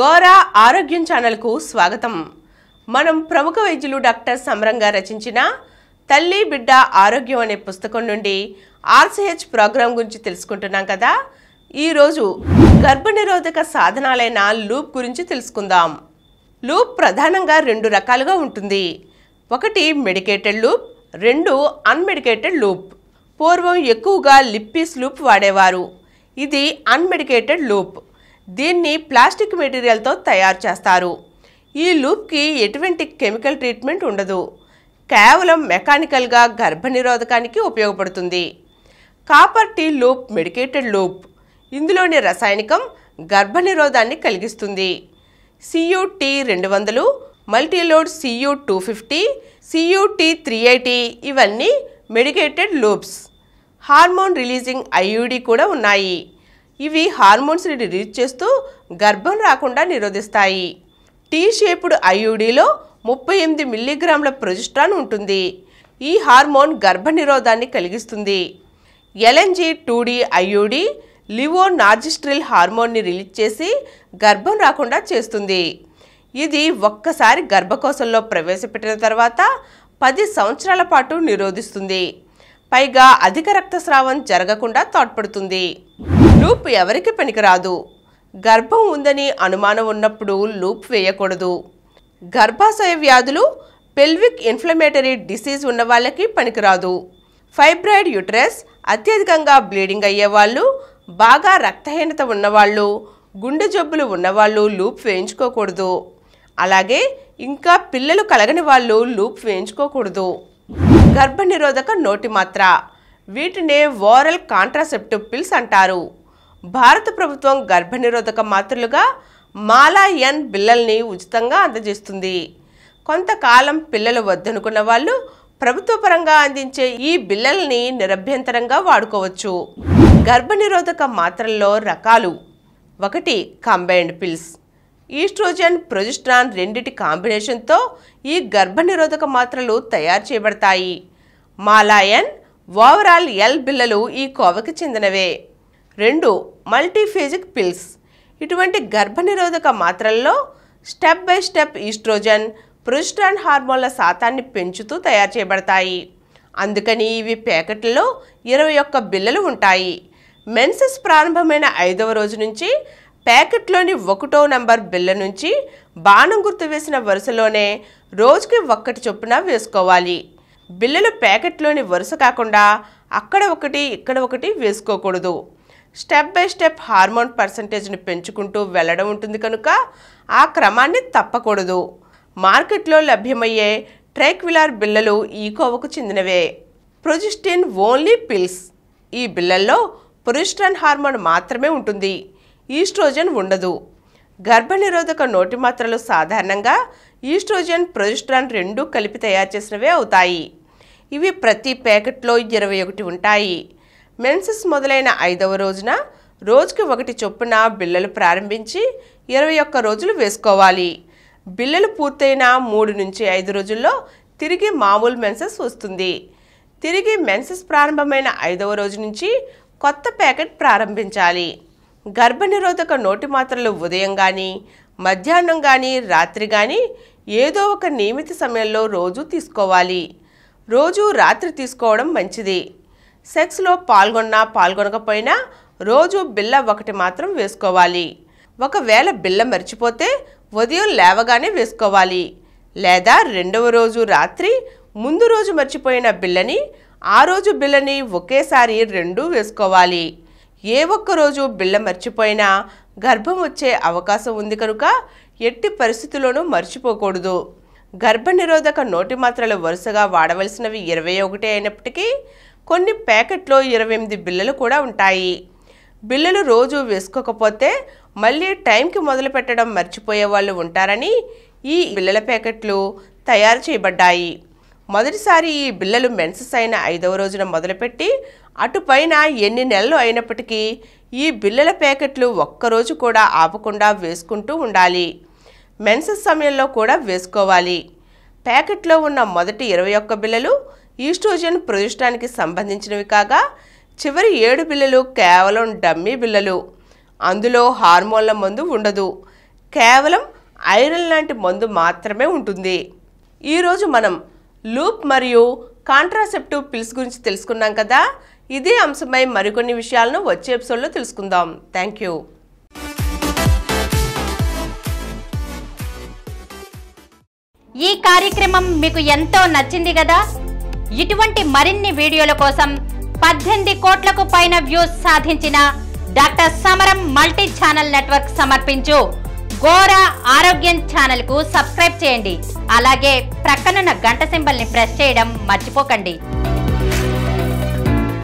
గోరా ఆరోగ్యం ఛానల్కు స్వాగతం మనం ప్రముఖ వైద్యులు డాక్టర్ సమరంగా రచించిన తల్లి బిడ్డ ఆరోగ్యం అనే పుస్తకం నుండి ఆర్సిహెచ్ ప్రోగ్రాం గురించి తెలుసుకుంటున్నాం కదా ఈరోజు గర్భనిరోధక సాధనాలైన లూప్ గురించి తెలుసుకుందాం లూప్ ప్రధానంగా రెండు రకాలుగా ఉంటుంది ఒకటి మెడికేటెడ్ లూప్ రెండు అన్మెడికేటెడ్ లూప్ పూర్వం ఎక్కువగా లిప్పీస్ లూప్ వాడేవారు ఇది అన్మెడికేటెడ్ లూప్ దీన్ని ప్లాస్టిక్ మెటీరియల్తో తయారు చేస్తారు ఈ లూప్కి ఎటువంటి కెమికల్ ట్రీట్మెంట్ ఉండదు కేవలం మెకానికల్గా గర్భనిరోధకానికి ఉపయోగపడుతుంది copper T loop medicated loop ఇందులోని రసాయనికం గర్భనిరోధాన్ని కలిగిస్తుంది టీ రెండు వందలు multiload CU two fifty T three eighty ఇవన్నీ medicated loops hormone releasing IUD కూడా ఉన్నాయి ఇవి హార్మోన్స్ని రిలీజ్ చేస్తూ గర్భం రాకుండా నిరోధిస్తాయి టీ షేపుడ్ ఐయుడీలో ముప్పై ఎనిమిది మిల్లీగ్రాముల ప్రొజిస్ట్రాన్ ఉంటుంది ఈ హార్మోన్ గర్భ నిరోధాన్ని కలిగిస్తుంది ఎల్ఎన్జీ టూడి ఐయుడి లివో నార్జిస్ట్రిల్ హార్మోన్ని రిలీజ్ చేసి గర్భం రాకుండా చేస్తుంది ఇది ఒక్కసారి గర్భకోశంలో ప్రవేశపెట్టిన తర్వాత పది సంవత్సరాల పాటు నిరోధిస్తుంది పైగా అధిక రక్తస్రావం జరగకుండా తోడ్పడుతుంది లూప్ ఎవరికి పనికిరాదు గర్భం ఉందని అనుమానం ఉన్నప్పుడు లూప్ వేయకూడదు గర్భాశయ వ్యాధులు పెల్విక్ ఇన్ఫ్లమేటరీ డిసీజ్ ఉన్న వాళ్ళకి పనికిరాదు ఫైబ్రాయిడ్ యుటరస్ అత్యధికంగా బ్లీడింగ్ అయ్యేవాళ్ళు బాగా రక్తహీనత ఉన్నవాళ్ళు గుండె జబ్బులు ఉన్నవాళ్ళు లూప్ వేయించుకోకూడదు అలాగే ఇంకా పిల్లలు కలగని వాళ్ళు లూప్ వేయించుకోకూడదు గర్భనిరోధక నోటి మాత్ర వీటినే ఓరల్ కాంట్రాసెప్టివ్ పిల్స్ అంటారు భారత ప్రభుత్వం గర్భనిరోధక మాత్రలుగా మాలా ఎన్ బిల్లల్ని ఉచితంగా అందజేస్తుంది కొంతకాలం పిల్లలు వద్దనుకున్న వాళ్ళు ప్రభుత్వపరంగా అందించే ఈ బిల్లల్ని నిరభ్యంతరంగా వాడుకోవచ్చు గర్భనిరోధక మాత్రల్లో రకాలు ఒకటి కంబైన్డ్ పిల్స్ ఈస్ట్రోజన్ ప్రొజిస్ట్రాన్ రెండిటి కాంబినేషన్తో ఈ గర్భనిరోధక మాత్రలు తయారు చేయబడతాయి మాలాయన్ ఓవరాల్ ఎల్ బిల్లలు ఈ కోవకి చెందినవే రెండు మల్టీఫేజిక్ పిల్స్ ఇటువంటి గర్భనిరోధక మాత్రల్లో step by step oestrogen progesterone హార్మోన్ల శాతాన్ని పెంచుతూ తయారు చేయబడతాయి అందుకని ఇవి ప్యాకెట్లలో ఇరవై ఒక్క బిల్లలు ఉంటాయి మెన్సెస్ ప్రారంభమైన ఐదవ రోజు నుంచి ప్యాకెట్లోని ఒకటో నంబర్ బిల్ల నుంచి బాణం గుర్తు వేసిన వరుసలోనే రోజుకి ఒక్కటి చొప్పున వేసుకోవాలి బిల్లలు ప్యాకెట్లోని వరుస కాకుండా అక్కడ ఒకటి ఇక్కడ ఒకటి వేసుకోకూడదు స్టెప్ బై స్టెప్ హార్మోన్ పర్సంటేజ్ని పెంచుకుంటూ వెళ్ళడం ఉంటుంది కనుక ఆ క్రమాన్ని తప్పకూడదు మార్కెట్లో లభ్యమయ్యే ట్రైక్విలార్ బిల్లలు ఈ కోవకు చెందినవే ప్రొజిస్టిన్ ఓన్లీ పిల్స్ ఈ బిల్లల్లో ప్రొజిస్టన్ హార్మోన్ మాత్రమే ఉంటుంది ఈస్ట్రోజెన్ ఉండదు గర్భనిరోధక నోటి మాత్రలు సాధారణంగా ఈస్ట్రోజెన్ ప్రొజెస్ట్రాన్ రెండూ కలిపి తయారు చేసినవే అవుతాయి ఇవి ప్రతి ప్యాకెట్లో ఇరవై ఒకటి ఉంటాయి మెన్సెస్ మొదలైన ఐదవ రోజున రోజుకి ఒకటి చొప్పున బిల్లలు ప్రారంభించి ఇరవై ఒక్క రోజులు వేసుకోవాలి బిల్లలు పూర్తయిన మూడు నుంచి ఐదు రోజుల్లో తిరిగి మామూలు మెన్సెస్ వస్తుంది తిరిగి మెన్సెస్ ప్రారంభమైన ఐదవ రోజు నుంచి కొత్త ప్యాకెట్ ప్రారంభించాలి గర్భనిరోధక నోటి మాత్రలు ఉదయం కానీ మధ్యాహ్నం కానీ రాత్రి కానీ ఏదో ఒక నియమిత సమయంలో రోజు తీసుకోవాలి రోజు రాత్రి తీసుకోవడం మంచిది సెక్స్లో పాల్గొన్నా పాల్గొనకపోయినా రోజు బిల్ల ఒకటి మాత్రం వేసుకోవాలి ఒకవేళ బిల్ల మర్చిపోతే ఉదయం లేవగానే వేసుకోవాలి లేదా రెండవ రోజు రాత్రి ముందు రోజు మర్చిపోయిన బిల్లని ఆ రోజు బిల్లని ఒకేసారి రెండు వేసుకోవాలి ఏ ఒక్కరోజు బిళ్ళ మర్చిపోయినా గర్భం వచ్చే అవకాశం ఉంది కనుక ఎట్టి పరిస్థితుల్లోనూ మర్చిపోకూడదు గర్భనిరోధక నోటి మాత్రలు వరుసగా వాడవలసినవి ఇరవై ఒకటి అయినప్పటికీ కొన్ని ప్యాకెట్లో ఇరవై ఎనిమిది బిల్లలు కూడా ఉంటాయి బిల్లలు రోజు వేసుకోకపోతే మళ్ళీ టైంకి మొదలు పెట్టడం మర్చిపోయే వాళ్ళు ఉంటారని ఈ బిల్లల ప్యాకెట్లు తయారు చేయబడ్డాయి మొదటిసారి ఈ బిల్లలు మెన్సెస్ అయిన ఐదవ రోజున మొదలుపెట్టి అటుపైన ఎన్ని నెలలు అయినప్పటికీ ఈ బిల్లల ప్యాకెట్లు ఒక్కరోజు కూడా ఆపకుండా వేసుకుంటూ ఉండాలి మెన్సెస్ సమయంలో కూడా వేసుకోవాలి ప్యాకెట్లో ఉన్న మొదటి ఇరవై ఒక్క బిల్లలు ఈస్ట్రోజన్ ప్రొజిస్టానికి సంబంధించినవి కాగా చివరి ఏడు బిల్లలు కేవలం డమ్మీ బిల్లలు అందులో హార్మోన్ల మందు ఉండదు కేవలం ఐరన్ లాంటి మందు మాత్రమే ఉంటుంది ఈరోజు మనం లూప్ మరియు కాంట్రాసెప్టివ్ పిల్స్ గురించి తెలుసుకున్నాం కదా ఇదే అంశంపై మరికొన్ని విషయాలను వచ్చే ఎపిసోడ్లో తెలుసుకుందాం థ్యాంక్ యూ ఈ కార్యక్రమం మీకు ఎంతో నచ్చింది కదా ఇటువంటి మరిన్ని వీడియోల కోసం పద్దెనిమిది కోట్లకు పైన వ్యూస్ సాధించిన డాక్టర్ సమరం మల్టీ ఛానల్ నెట్వర్క్ సమర్పించు గోరా ఆరోగ్యం ఛానల్ కు సబ్స్క్రైబ్ చేయండి అలాగే ప్రక్కనున్న గంట సింబల్ ని ప్రెస్ చేయడం మర్చిపోకండి